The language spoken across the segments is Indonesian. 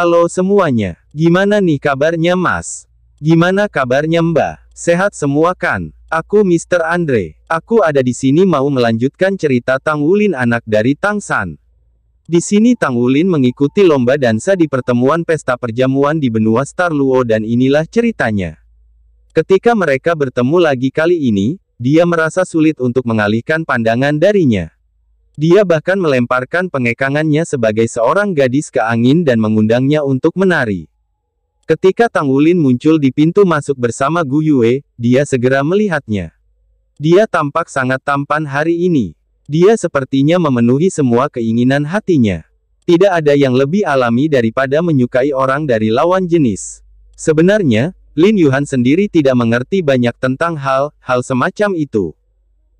Halo semuanya. Gimana nih kabarnya Mas? Gimana kabarnya Mbak? Sehat semua kan? Aku Mr. Andre. Aku ada di sini mau melanjutkan cerita Tang Wulin anak dari Tang San. Di sini Tang Wulin mengikuti lomba dansa di pertemuan pesta perjamuan di benua Star Luo dan inilah ceritanya. Ketika mereka bertemu lagi kali ini, dia merasa sulit untuk mengalihkan pandangan darinya. Dia bahkan melemparkan pengekangannya sebagai seorang gadis ke angin dan mengundangnya untuk menari. Ketika Tang Wulin muncul di pintu masuk bersama Gu Yue, dia segera melihatnya. Dia tampak sangat tampan hari ini. Dia sepertinya memenuhi semua keinginan hatinya. Tidak ada yang lebih alami daripada menyukai orang dari lawan jenis. Sebenarnya, Lin Yuhan sendiri tidak mengerti banyak tentang hal-hal semacam itu.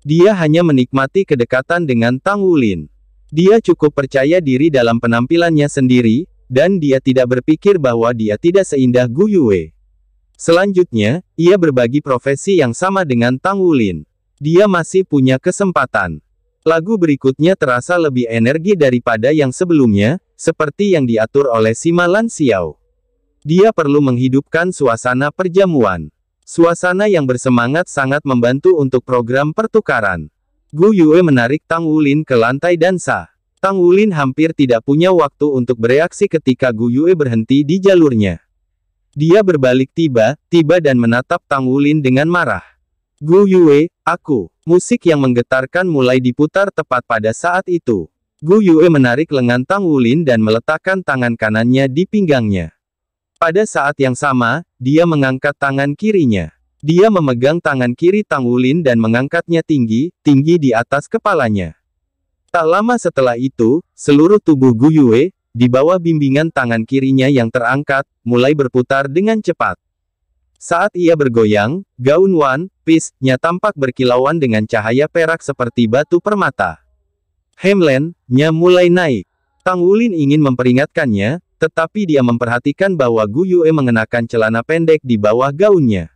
Dia hanya menikmati kedekatan dengan Tang Wulin. Dia cukup percaya diri dalam penampilannya sendiri, dan dia tidak berpikir bahwa dia tidak seindah Gu Yue. Selanjutnya, ia berbagi profesi yang sama dengan Tang Wulin. Dia masih punya kesempatan. Lagu berikutnya terasa lebih energi daripada yang sebelumnya, seperti yang diatur oleh Sima Lan Dia perlu menghidupkan suasana perjamuan. Suasana yang bersemangat sangat membantu untuk program pertukaran. Gu Yue menarik Tang Wulin ke lantai dansa. Tang Wulin hampir tidak punya waktu untuk bereaksi ketika Gu Yue berhenti di jalurnya. Dia berbalik tiba-tiba dan menatap Tang Wulin dengan marah. Gu Yue, aku. Musik yang menggetarkan mulai diputar tepat pada saat itu. Gu Yue menarik lengan Tang Wulin dan meletakkan tangan kanannya di pinggangnya. Pada saat yang sama, dia mengangkat tangan kirinya. Dia memegang tangan kiri Tang Wulin dan mengangkatnya tinggi, tinggi di atas kepalanya. Tak lama setelah itu, seluruh tubuh Gu Yue, di bawah bimbingan tangan kirinya yang terangkat, mulai berputar dengan cepat. Saat ia bergoyang, gaun Wan, Pis-nya tampak berkilauan dengan cahaya perak seperti batu permata. Hamlen, nya mulai naik. Tang Wulin ingin memperingatkannya, tetapi dia memperhatikan bahwa Gu Yue mengenakan celana pendek di bawah gaunnya.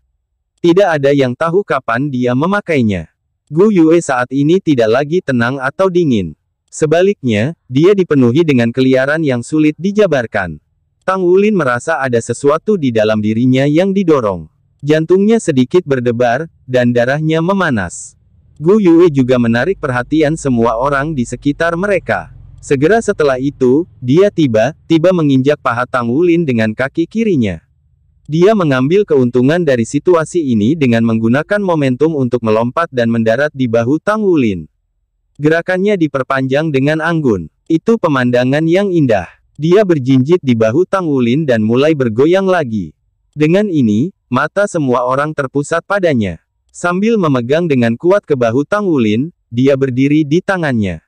Tidak ada yang tahu kapan dia memakainya. Gu Yue saat ini tidak lagi tenang atau dingin. Sebaliknya, dia dipenuhi dengan keliaran yang sulit dijabarkan. Tang Ulin merasa ada sesuatu di dalam dirinya yang didorong. Jantungnya sedikit berdebar, dan darahnya memanas. Gu Yue juga menarik perhatian semua orang di sekitar mereka. Segera setelah itu, dia tiba-tiba menginjak paha Tang Wulin dengan kaki kirinya. Dia mengambil keuntungan dari situasi ini dengan menggunakan momentum untuk melompat dan mendarat di bahu Tang Wulin. Gerakannya diperpanjang dengan anggun. Itu pemandangan yang indah. Dia berjinjit di bahu Tang Wulin dan mulai bergoyang lagi. Dengan ini, mata semua orang terpusat padanya. Sambil memegang dengan kuat ke bahu Tang Wulin, dia berdiri di tangannya.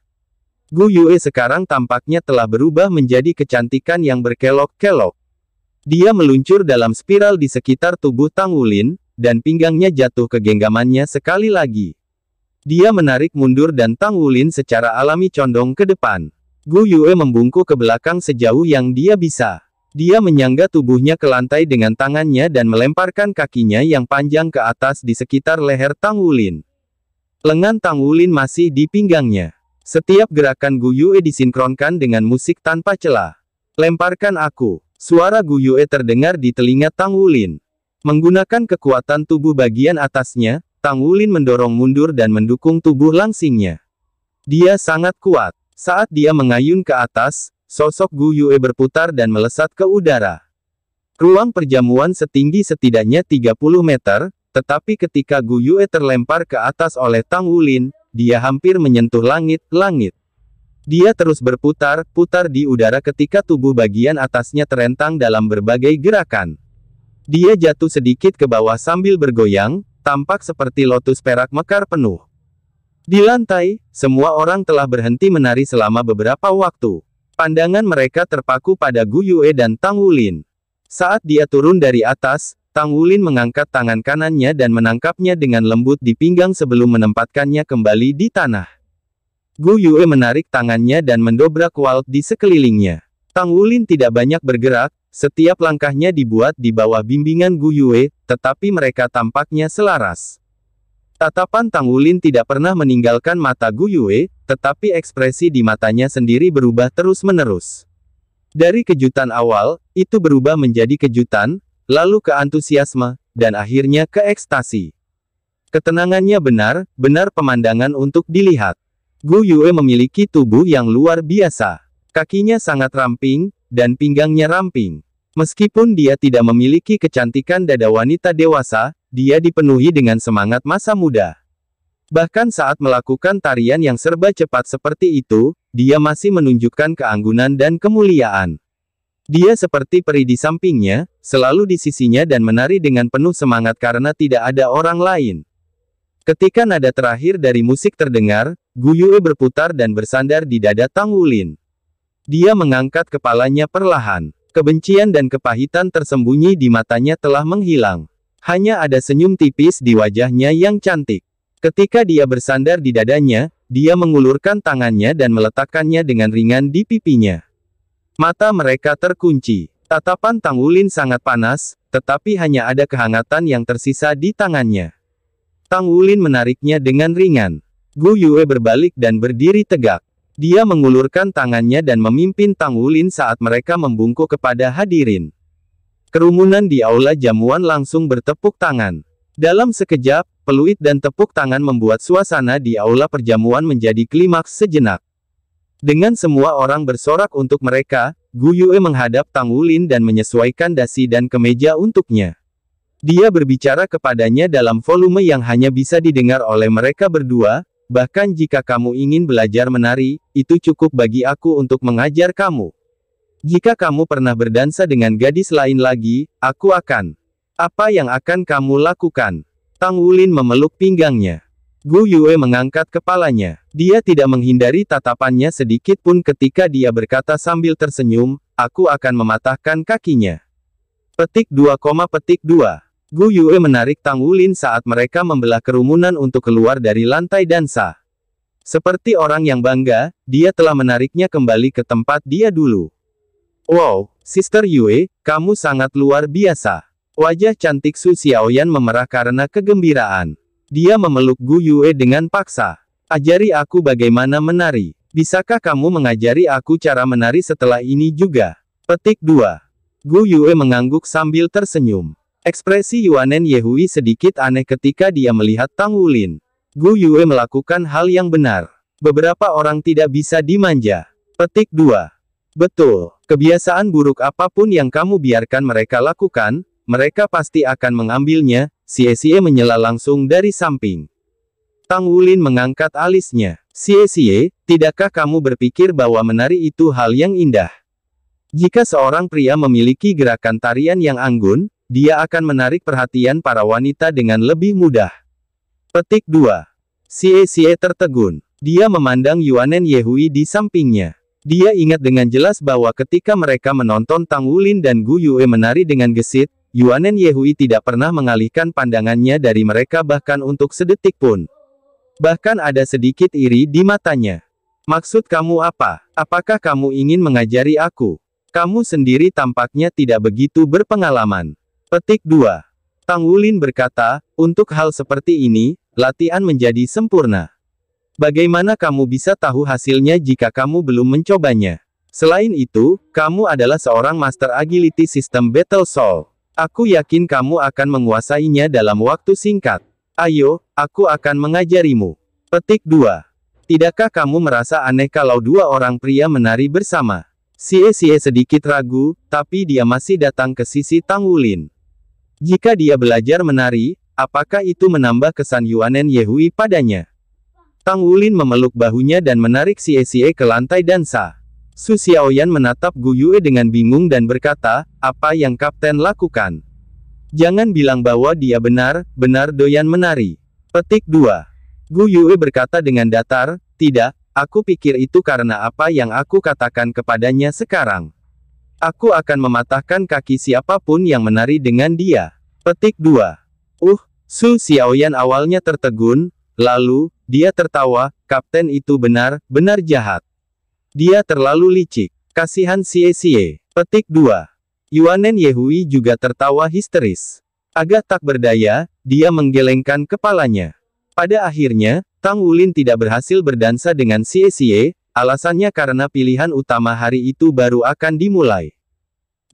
Gu Yue sekarang tampaknya telah berubah menjadi kecantikan yang berkelok-kelok. Dia meluncur dalam spiral di sekitar tubuh Tang Wulin, dan pinggangnya jatuh ke genggamannya sekali lagi. Dia menarik mundur dan Tang Wulin secara alami condong ke depan. Gu Yue membungkuk ke belakang sejauh yang dia bisa. Dia menyangga tubuhnya ke lantai dengan tangannya dan melemparkan kakinya yang panjang ke atas di sekitar leher Tang Wulin. Lengan Tang Wulin masih di pinggangnya. Setiap gerakan Gu Yue disinkronkan dengan musik tanpa celah. Lemparkan aku. Suara Gu Yue terdengar di telinga Tang Wulin. Menggunakan kekuatan tubuh bagian atasnya, Tang Wulin mendorong mundur dan mendukung tubuh langsingnya. Dia sangat kuat. Saat dia mengayun ke atas, sosok Gu Yue berputar dan melesat ke udara. Ruang perjamuan setinggi setidaknya 30 meter, tetapi ketika Gu Yue terlempar ke atas oleh Tang Wulin, dia hampir menyentuh langit-langit. Dia terus berputar-putar di udara ketika tubuh bagian atasnya terentang dalam berbagai gerakan. Dia jatuh sedikit ke bawah sambil bergoyang, tampak seperti lotus perak mekar penuh. Di lantai, semua orang telah berhenti menari selama beberapa waktu. Pandangan mereka terpaku pada Gu Yue dan Tang Wulin. Saat dia turun dari atas, Tang Wulin mengangkat tangan kanannya dan menangkapnya dengan lembut di pinggang sebelum menempatkannya kembali di tanah. Gu Yue menarik tangannya dan mendobrak walt di sekelilingnya. Tang Wulin tidak banyak bergerak, setiap langkahnya dibuat di bawah bimbingan Gu Yue, tetapi mereka tampaknya selaras. Tatapan Tang Wulin tidak pernah meninggalkan mata Gu Yue, tetapi ekspresi di matanya sendiri berubah terus-menerus. Dari kejutan awal, itu berubah menjadi kejutan, lalu ke antusiasme, dan akhirnya ke ekstasi. Ketenangannya benar, benar pemandangan untuk dilihat. Gu Yue memiliki tubuh yang luar biasa. Kakinya sangat ramping, dan pinggangnya ramping. Meskipun dia tidak memiliki kecantikan dada wanita dewasa, dia dipenuhi dengan semangat masa muda. Bahkan saat melakukan tarian yang serba cepat seperti itu, dia masih menunjukkan keanggunan dan kemuliaan. Dia seperti peri di sampingnya, selalu di sisinya dan menari dengan penuh semangat karena tidak ada orang lain. Ketika nada terakhir dari musik terdengar, Guyue berputar dan bersandar di dada Tang Wulin. Dia mengangkat kepalanya perlahan. Kebencian dan kepahitan tersembunyi di matanya telah menghilang. Hanya ada senyum tipis di wajahnya yang cantik. Ketika dia bersandar di dadanya, dia mengulurkan tangannya dan meletakkannya dengan ringan di pipinya. Mata mereka terkunci. Tatapan Tang Wulin sangat panas, tetapi hanya ada kehangatan yang tersisa di tangannya. Tang Wulin menariknya dengan ringan. Gu Yue berbalik dan berdiri tegak. Dia mengulurkan tangannya dan memimpin Tang Wulin saat mereka membungkuk kepada hadirin. Kerumunan di aula jamuan langsung bertepuk tangan. Dalam sekejap, peluit dan tepuk tangan membuat suasana di aula perjamuan menjadi klimaks sejenak. Dengan semua orang bersorak untuk mereka, Gu Yue menghadap Tang Wulin dan menyesuaikan dasi dan kemeja untuknya. Dia berbicara kepadanya dalam volume yang hanya bisa didengar oleh mereka berdua, bahkan jika kamu ingin belajar menari, itu cukup bagi aku untuk mengajar kamu. Jika kamu pernah berdansa dengan gadis lain lagi, aku akan. Apa yang akan kamu lakukan? Tang Wulin memeluk pinggangnya. Gu Yue mengangkat kepalanya. Dia tidak menghindari tatapannya sedikit pun ketika dia berkata sambil tersenyum, aku akan mematahkan kakinya. Petik 2, petik 2. Gu Yue menarik Tang Wulin saat mereka membelah kerumunan untuk keluar dari lantai dansa. Seperti orang yang bangga, dia telah menariknya kembali ke tempat dia dulu. Wow, Sister Yue, kamu sangat luar biasa. Wajah cantik Su Xiaoyan memerah karena kegembiraan. Dia memeluk Gu Yue dengan paksa. Ajari aku bagaimana menari. Bisakah kamu mengajari aku cara menari setelah ini juga? Petik 2. Gu Yue mengangguk sambil tersenyum. Ekspresi Yuanen Yehui sedikit aneh ketika dia melihat Tang Wulin. Gu Yue melakukan hal yang benar. Beberapa orang tidak bisa dimanja. Petik 2. Betul, kebiasaan buruk apapun yang kamu biarkan mereka lakukan, mereka pasti akan mengambilnya, Xie menyela langsung dari samping. Tang Wulin mengangkat alisnya. Xie tidakkah kamu berpikir bahwa menari itu hal yang indah? Jika seorang pria memiliki gerakan tarian yang anggun, dia akan menarik perhatian para wanita dengan lebih mudah. Petik 2. Xie tertegun. Dia memandang Yuanen Yehui di sampingnya. Dia ingat dengan jelas bahwa ketika mereka menonton Tang Wulin dan Gu Yue menari dengan gesit, Yuanen Yehui tidak pernah mengalihkan pandangannya dari mereka bahkan untuk sedetik pun. Bahkan ada sedikit iri di matanya. Maksud kamu apa? Apakah kamu ingin mengajari aku? Kamu sendiri tampaknya tidak begitu berpengalaman. Petik 2. Tang Wulin berkata, untuk hal seperti ini, latihan menjadi sempurna. Bagaimana kamu bisa tahu hasilnya jika kamu belum mencobanya? Selain itu, kamu adalah seorang master agility system battle soul. Aku yakin kamu akan menguasainya dalam waktu singkat. Ayo, aku akan mengajarimu. Petik 2. Tidakkah kamu merasa aneh kalau dua orang pria menari bersama? Xie Xie sedikit ragu, tapi dia masih datang ke sisi Tang Wulin. Jika dia belajar menari, apakah itu menambah kesan Yuanen Yehui padanya? Tang Wulin memeluk bahunya dan menarik Xie Xie ke lantai dansa. Su Xiaoyan menatap Gu Yue dengan bingung dan berkata, apa yang kapten lakukan? Jangan bilang bahwa dia benar, benar doyan menari. Petik 2. Gu Yue berkata dengan datar, tidak, aku pikir itu karena apa yang aku katakan kepadanya sekarang. Aku akan mematahkan kaki siapapun yang menari dengan dia. Petik 2. Uh, Su Xiaoyan awalnya tertegun, lalu, dia tertawa, kapten itu benar, benar jahat. Dia terlalu licik. Kasihan sie-sie. Petik 2. Yuanen Yehui juga tertawa histeris. Agak tak berdaya, dia menggelengkan kepalanya. Pada akhirnya, Tang Wulin tidak berhasil berdansa dengan sie-sie, alasannya karena pilihan utama hari itu baru akan dimulai.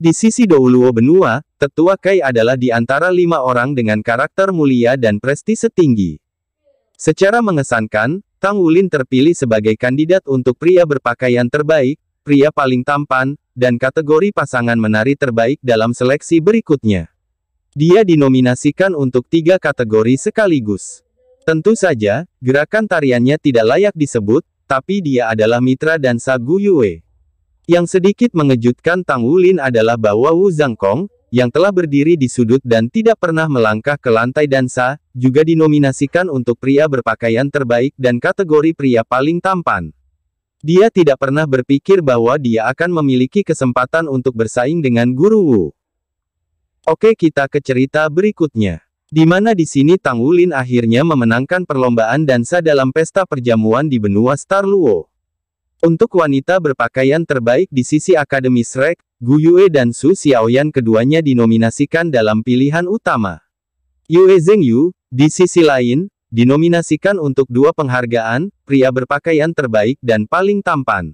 Di sisi Douluo benua, tetua Kai adalah di antara lima orang dengan karakter mulia dan prestise tinggi. Secara mengesankan, Tang Wulin terpilih sebagai kandidat untuk pria berpakaian terbaik, pria paling tampan, dan kategori pasangan menari terbaik dalam seleksi berikutnya. Dia dinominasikan untuk tiga kategori sekaligus. Tentu saja, gerakan tariannya tidak layak disebut, tapi dia adalah mitra dansa Gu Yue. Yang sedikit mengejutkan Tang Wulin adalah bahwa Wu Zhangkong, yang telah berdiri di sudut dan tidak pernah melangkah ke lantai dansa, juga dinominasikan untuk pria berpakaian terbaik dan kategori pria paling tampan. Dia tidak pernah berpikir bahwa dia akan memiliki kesempatan untuk bersaing dengan Guru Wu. Oke kita ke cerita berikutnya. Di mana di sini Tang Wulin akhirnya memenangkan perlombaan dansa dalam pesta perjamuan di benua Star Luo. Untuk wanita berpakaian terbaik di sisi Akademi Shrek, Gu Yue dan Su Xiaoyan keduanya dinominasikan dalam pilihan utama. Yue Zhengyu, di sisi lain, dinominasikan untuk dua penghargaan, pria berpakaian terbaik dan paling tampan.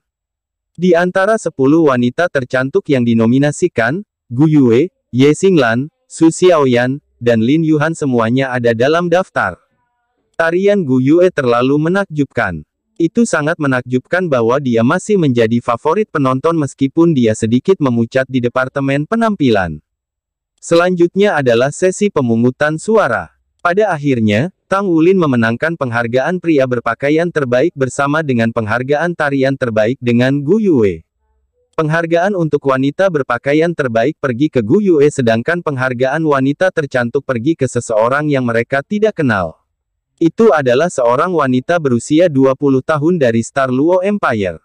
Di antara sepuluh wanita tercantik yang dinominasikan, Gu Yue, Ye Xinglan, Su Xiaoyan, dan Lin Yuhan semuanya ada dalam daftar. Tarian Gu Yue terlalu menakjubkan. Itu sangat menakjubkan bahwa dia masih menjadi favorit penonton meskipun dia sedikit memucat di departemen penampilan. Selanjutnya adalah sesi pemungutan suara. Pada akhirnya, Tang Ulin memenangkan penghargaan pria berpakaian terbaik bersama dengan penghargaan tarian terbaik dengan Gu Yue. Penghargaan untuk wanita berpakaian terbaik pergi ke Gu Yue sedangkan penghargaan wanita tercantik pergi ke seseorang yang mereka tidak kenal. Itu adalah seorang wanita berusia 20 tahun dari Star Luo Empire.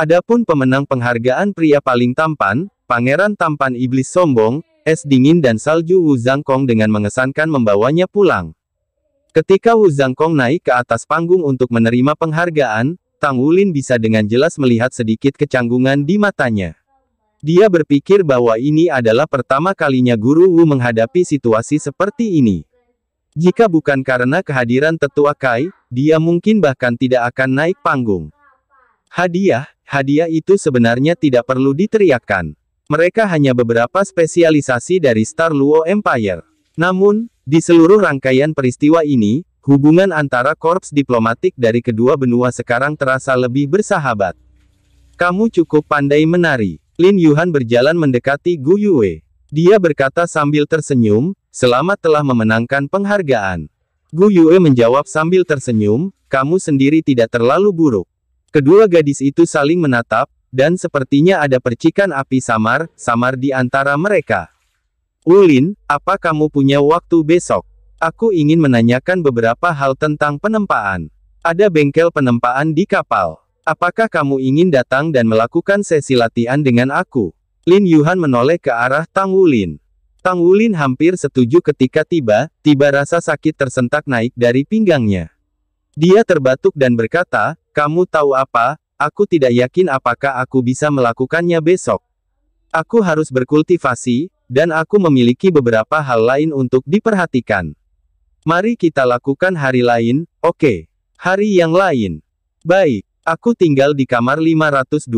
Adapun pemenang penghargaan pria paling tampan, Pangeran Tampan Iblis Sombong, Es Dingin dan Salju Wu Zhangkong dengan mengesankan membawanya pulang. Ketika Wu Zhangkong naik ke atas panggung untuk menerima penghargaan, Tang Wulin bisa dengan jelas melihat sedikit kecanggungan di matanya. Dia berpikir bahwa ini adalah pertama kalinya Guru Wu menghadapi situasi seperti ini. Jika bukan karena kehadiran tetua Kai, dia mungkin bahkan tidak akan naik panggung. Hadiah, hadiah itu sebenarnya tidak perlu diteriakkan. Mereka hanya beberapa spesialisasi dari Star Luo Empire. Namun, di seluruh rangkaian peristiwa ini, hubungan antara korps diplomatik dari kedua benua sekarang terasa lebih bersahabat. Kamu cukup pandai menari. Lin Yuhan berjalan mendekati Gu Yue. Dia berkata sambil tersenyum, Selamat telah memenangkan penghargaan. Gu Yue menjawab sambil tersenyum, kamu sendiri tidak terlalu buruk. Kedua gadis itu saling menatap, dan sepertinya ada percikan api samar-samar di antara mereka. Ulin, apa kamu punya waktu besok? Aku ingin menanyakan beberapa hal tentang penempaan. Ada bengkel penempaan di kapal. Apakah kamu ingin datang dan melakukan sesi latihan dengan aku? Lin Yuhan menoleh ke arah Tang Wulin. Tang Wulin hampir setuju ketika tiba, tiba rasa sakit tersentak naik dari pinggangnya. Dia terbatuk dan berkata, kamu tahu apa, aku tidak yakin apakah aku bisa melakukannya besok. Aku harus berkultivasi, dan aku memiliki beberapa hal lain untuk diperhatikan. Mari kita lakukan hari lain, oke. Okay. Hari yang lain. Baik, aku tinggal di kamar 521.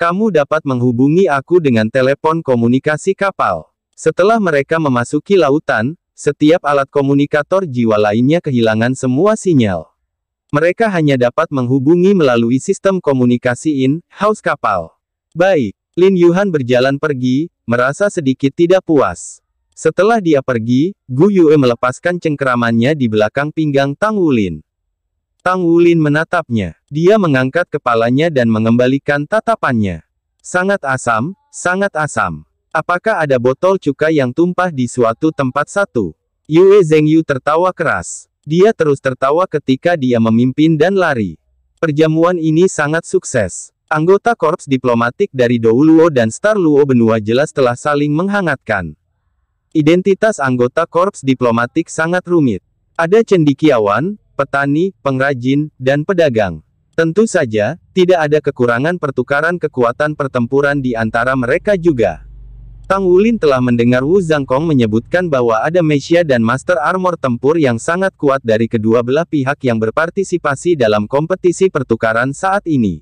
Kamu dapat menghubungi aku dengan telepon komunikasi kapal. Setelah mereka memasuki lautan, setiap alat komunikator jiwa lainnya kehilangan semua sinyal. Mereka hanya dapat menghubungi melalui sistem komunikasi in-house kapal. Baik, Lin Yuhan berjalan pergi, merasa sedikit tidak puas. Setelah dia pergi, Gu Yue melepaskan cengkeramannya di belakang pinggang Tang Wulin. Tang Wulin menatapnya. Dia mengangkat kepalanya dan mengembalikan tatapannya. Sangat asam, sangat asam. Apakah ada botol cuka yang tumpah di suatu tempat satu? Yue Zengyu tertawa keras. Dia terus tertawa ketika dia memimpin dan lari. Perjamuan ini sangat sukses. Anggota korps diplomatik dari Douluo dan Star Luo benua jelas telah saling menghangatkan. Identitas anggota korps diplomatik sangat rumit. Ada cendikiawan, petani, pengrajin, dan pedagang. Tentu saja, tidak ada kekurangan pertukaran kekuatan pertempuran di antara mereka juga. Tang Wulin telah mendengar Wu Zhangkong menyebutkan bahwa ada Mesia dan Master Armor tempur yang sangat kuat dari kedua belah pihak yang berpartisipasi dalam kompetisi pertukaran saat ini.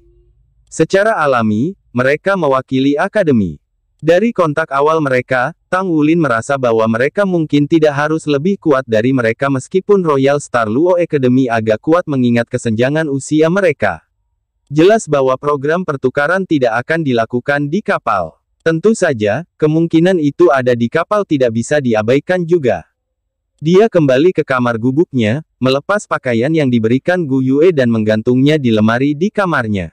Secara alami, mereka mewakili akademi. Dari kontak awal mereka, Tang Wulin merasa bahwa mereka mungkin tidak harus lebih kuat dari mereka meskipun Royal Star Luo Academy agak kuat mengingat kesenjangan usia mereka. Jelas bahwa program pertukaran tidak akan dilakukan di kapal. Tentu saja, kemungkinan itu ada di kapal tidak bisa diabaikan juga. Dia kembali ke kamar gubuknya, melepas pakaian yang diberikan Gu Yue dan menggantungnya di lemari di kamarnya.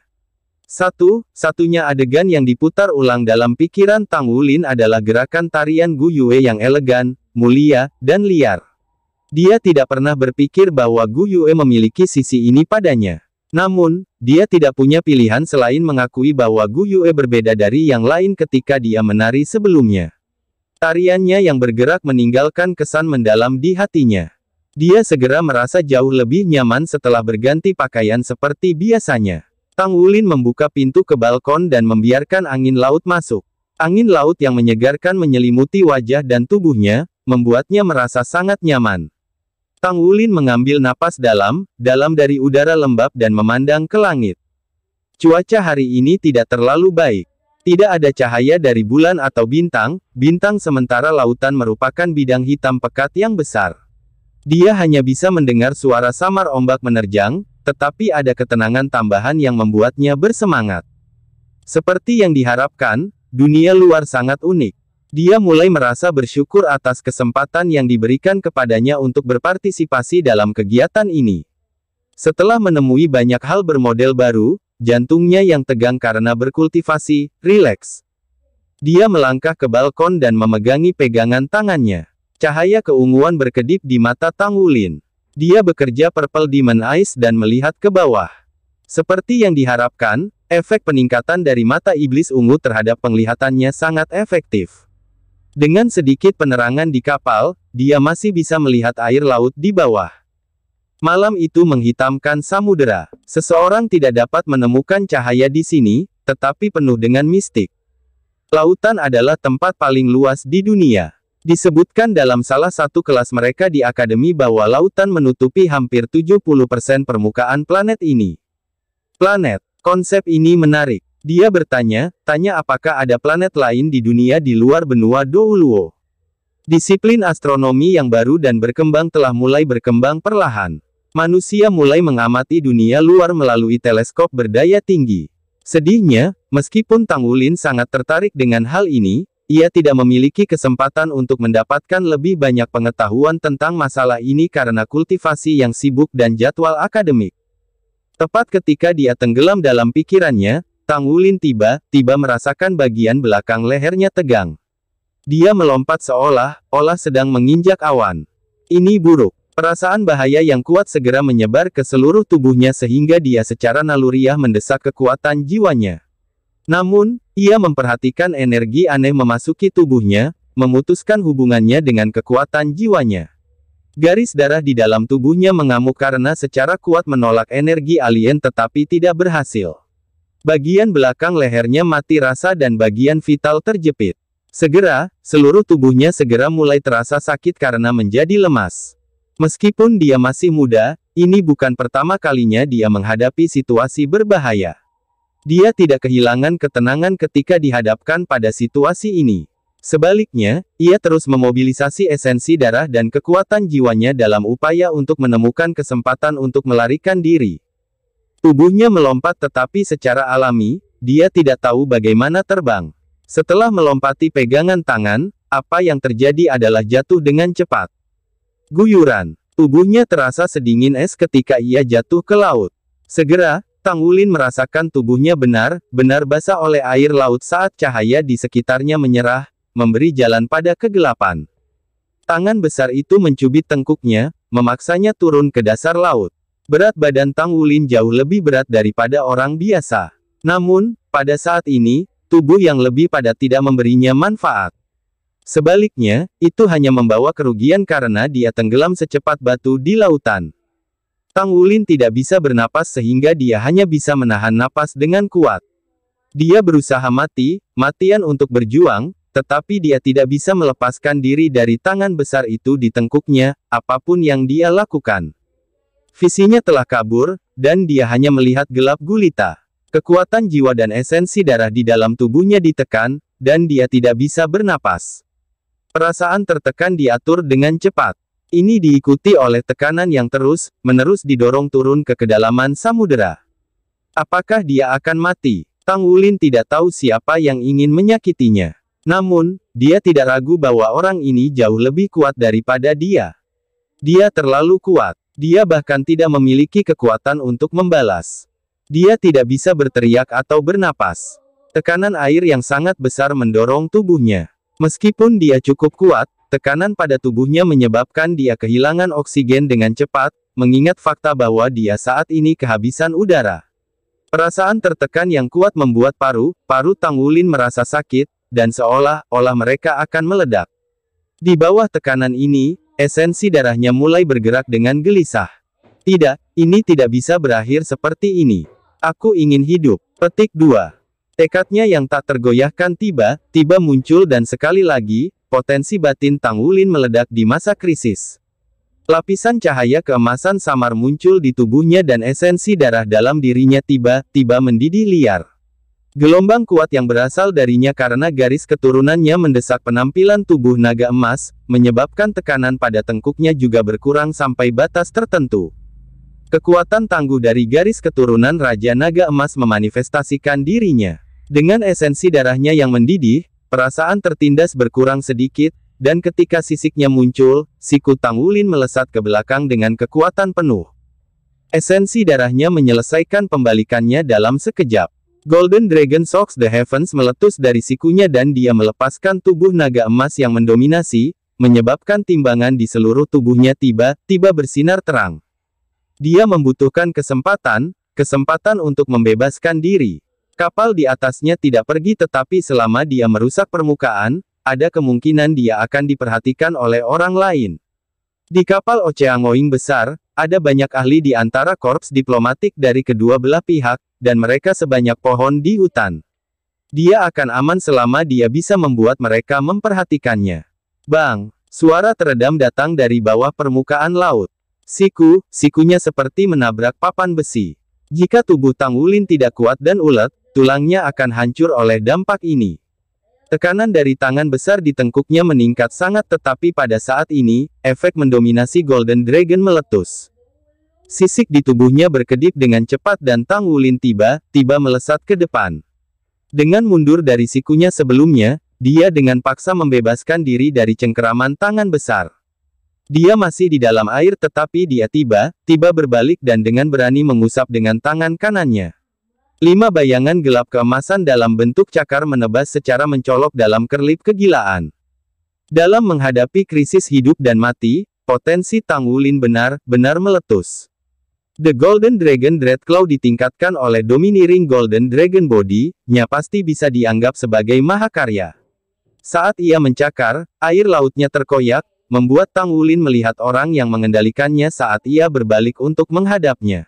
Satu, satunya adegan yang diputar ulang dalam pikiran Tang Wulin adalah gerakan tarian Gu Yue yang elegan, mulia, dan liar. Dia tidak pernah berpikir bahwa Gu Yue memiliki sisi ini padanya. Namun, dia tidak punya pilihan selain mengakui bahwa Gu Yue berbeda dari yang lain ketika dia menari sebelumnya. Tariannya yang bergerak meninggalkan kesan mendalam di hatinya. Dia segera merasa jauh lebih nyaman setelah berganti pakaian seperti biasanya. Tang Wulin membuka pintu ke balkon dan membiarkan angin laut masuk. Angin laut yang menyegarkan menyelimuti wajah dan tubuhnya, membuatnya merasa sangat nyaman. Tang Wulin mengambil napas dalam, dalam dari udara lembab dan memandang ke langit. Cuaca hari ini tidak terlalu baik. Tidak ada cahaya dari bulan atau bintang, bintang sementara lautan merupakan bidang hitam pekat yang besar. Dia hanya bisa mendengar suara samar ombak menerjang, tetapi ada ketenangan tambahan yang membuatnya bersemangat. Seperti yang diharapkan, dunia luar sangat unik. Dia mulai merasa bersyukur atas kesempatan yang diberikan kepadanya untuk berpartisipasi dalam kegiatan ini. Setelah menemui banyak hal bermodel baru, jantungnya yang tegang karena berkultivasi, rileks. Dia melangkah ke balkon dan memegangi pegangan tangannya. Cahaya keunguan berkedip di mata Tang Wulin. Dia bekerja Purple Demon Eyes dan melihat ke bawah. Seperti yang diharapkan, efek peningkatan dari mata iblis ungu terhadap penglihatannya sangat efektif. Dengan sedikit penerangan di kapal, dia masih bisa melihat air laut di bawah. Malam itu menghitamkan samudera. Seseorang tidak dapat menemukan cahaya di sini, tetapi penuh dengan mistik. Lautan adalah tempat paling luas di dunia. Disebutkan dalam salah satu kelas mereka di akademi bahwa lautan menutupi hampir 70% permukaan planet ini. Planet, konsep ini menarik. Dia bertanya, tanya apakah ada planet lain di dunia di luar benua Douluo. Disiplin astronomi yang baru dan berkembang telah mulai berkembang perlahan. Manusia mulai mengamati dunia luar melalui teleskop berdaya tinggi. Sedihnya, meskipun Tang Wulin sangat tertarik dengan hal ini, ia tidak memiliki kesempatan untuk mendapatkan lebih banyak pengetahuan tentang masalah ini karena kultivasi yang sibuk dan jadwal akademik. Tepat ketika dia tenggelam dalam pikirannya, Tang Wulin tiba-tiba merasakan bagian belakang lehernya tegang. Dia melompat seolah-olah sedang menginjak awan. Ini buruk. Perasaan bahaya yang kuat segera menyebar ke seluruh tubuhnya sehingga dia secara naluriah mendesak kekuatan jiwanya. Namun, ia memperhatikan energi aneh memasuki tubuhnya, memutuskan hubungannya dengan kekuatan jiwanya. Garis darah di dalam tubuhnya mengamuk karena secara kuat menolak energi alien tetapi tidak berhasil. Bagian belakang lehernya mati rasa dan bagian vital terjepit. Segera, seluruh tubuhnya segera mulai terasa sakit karena menjadi lemas. Meskipun dia masih muda, ini bukan pertama kalinya dia menghadapi situasi berbahaya. Dia tidak kehilangan ketenangan ketika dihadapkan pada situasi ini. Sebaliknya, ia terus memobilisasi esensi darah dan kekuatan jiwanya dalam upaya untuk menemukan kesempatan untuk melarikan diri. Tubuhnya melompat tetapi secara alami, dia tidak tahu bagaimana terbang. Setelah melompati pegangan tangan, apa yang terjadi adalah jatuh dengan cepat. Guyuran. Tubuhnya terasa sedingin es ketika ia jatuh ke laut. Segera, Tang Wulin merasakan tubuhnya benar, benar basah oleh air laut saat cahaya di sekitarnya menyerah, memberi jalan pada kegelapan. Tangan besar itu mencubit tengkuknya, memaksanya turun ke dasar laut. Berat badan Tang Wulin jauh lebih berat daripada orang biasa. Namun, pada saat ini, tubuh yang lebih padat tidak memberinya manfaat. Sebaliknya, itu hanya membawa kerugian karena dia tenggelam secepat batu di lautan. Tang Wulin tidak bisa bernapas sehingga dia hanya bisa menahan napas dengan kuat. Dia berusaha mati, matian untuk berjuang, tetapi dia tidak bisa melepaskan diri dari tangan besar itu di tengkuknya, apapun yang dia lakukan. Visinya telah kabur, dan dia hanya melihat gelap gulita. Kekuatan jiwa dan esensi darah di dalam tubuhnya ditekan, dan dia tidak bisa bernapas. Perasaan tertekan diatur dengan cepat. Ini diikuti oleh tekanan yang terus, menerus didorong turun ke kedalaman samudera. Apakah dia akan mati? Tang Wulin tidak tahu siapa yang ingin menyakitinya. Namun, dia tidak ragu bahwa orang ini jauh lebih kuat daripada dia. Dia terlalu kuat. Dia bahkan tidak memiliki kekuatan untuk membalas. Dia tidak bisa berteriak atau bernapas. Tekanan air yang sangat besar mendorong tubuhnya. Meskipun dia cukup kuat, tekanan pada tubuhnya menyebabkan dia kehilangan oksigen dengan cepat, mengingat fakta bahwa dia saat ini kehabisan udara. Perasaan tertekan yang kuat membuat paru-paru Tangulin merasa sakit, dan seolah-olah mereka akan meledak. Di bawah tekanan ini, Esensi darahnya mulai bergerak dengan gelisah. Tidak, ini tidak bisa berakhir seperti ini. Aku ingin hidup. Petik 2. Tekadnya yang tak tergoyahkan tiba, tiba muncul dan sekali lagi, potensi batin Tang Wulin meledak di masa krisis. Lapisan cahaya keemasan samar muncul di tubuhnya dan esensi darah dalam dirinya tiba-tiba mendidih liar. Gelombang kuat yang berasal darinya karena garis keturunannya mendesak penampilan tubuh naga emas, menyebabkan tekanan pada tengkuknya juga berkurang sampai batas tertentu. Kekuatan tangguh dari garis keturunan Raja Naga Emas memanifestasikan dirinya. Dengan esensi darahnya yang mendidih, perasaan tertindas berkurang sedikit, dan ketika sisiknya muncul, siku Tang melesat ke belakang dengan kekuatan penuh. Esensi darahnya menyelesaikan pembalikannya dalam sekejap. Golden Dragon Socks The Heavens meletus dari sikunya dan dia melepaskan tubuh naga emas yang mendominasi, menyebabkan timbangan di seluruh tubuhnya tiba-tiba bersinar terang. Dia membutuhkan kesempatan, kesempatan untuk membebaskan diri. Kapal di atasnya tidak pergi tetapi selama dia merusak permukaan, ada kemungkinan dia akan diperhatikan oleh orang lain. Di kapal Oceangoing besar, ada banyak ahli di antara korps diplomatik dari kedua belah pihak, dan mereka sebanyak pohon di hutan. Dia akan aman selama dia bisa membuat mereka memperhatikannya. Bang! Suara teredam datang dari bawah permukaan laut. Siku, sikunya seperti menabrak papan besi. Jika tubuh Tang Ulin tidak kuat dan ulet, tulangnya akan hancur oleh dampak ini. Tekanan dari tangan besar di tengkuknya meningkat sangat tetapi pada saat ini, efek mendominasi Golden Dragon meletus. Sisik di tubuhnya berkedip dengan cepat dan Tang Wulin tiba-tiba melesat ke depan. Dengan mundur dari sikunya sebelumnya, dia dengan paksa membebaskan diri dari cengkeraman tangan besar. Dia masih di dalam air tetapi dia tiba-tiba berbalik dan dengan berani mengusap dengan tangan kanannya. Lima bayangan gelap keemasan dalam bentuk cakar menebas secara mencolok dalam kerlip kegilaan. Dalam menghadapi krisis hidup dan mati, potensi Tang Wulin benar-benar meletus. The Golden Dragon Dreadclaw ditingkatkan oleh Dominating Golden Dragon Body, nya pasti bisa dianggap sebagai mahakarya. Saat ia mencakar, air lautnya terkoyak, membuat Tang Wulin melihat orang yang mengendalikannya saat ia berbalik untuk menghadapnya.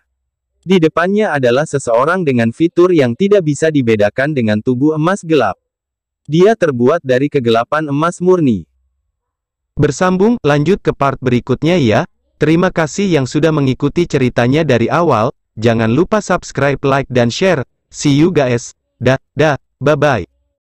Di depannya adalah seseorang dengan fitur yang tidak bisa dibedakan dengan tubuh emas gelap. Dia terbuat dari kegelapan emas murni. Bersambung, lanjut ke part berikutnya ya. Terima kasih yang sudah mengikuti ceritanya dari awal. Jangan lupa subscribe, like, dan share. See you guys. Da da, bye-bye.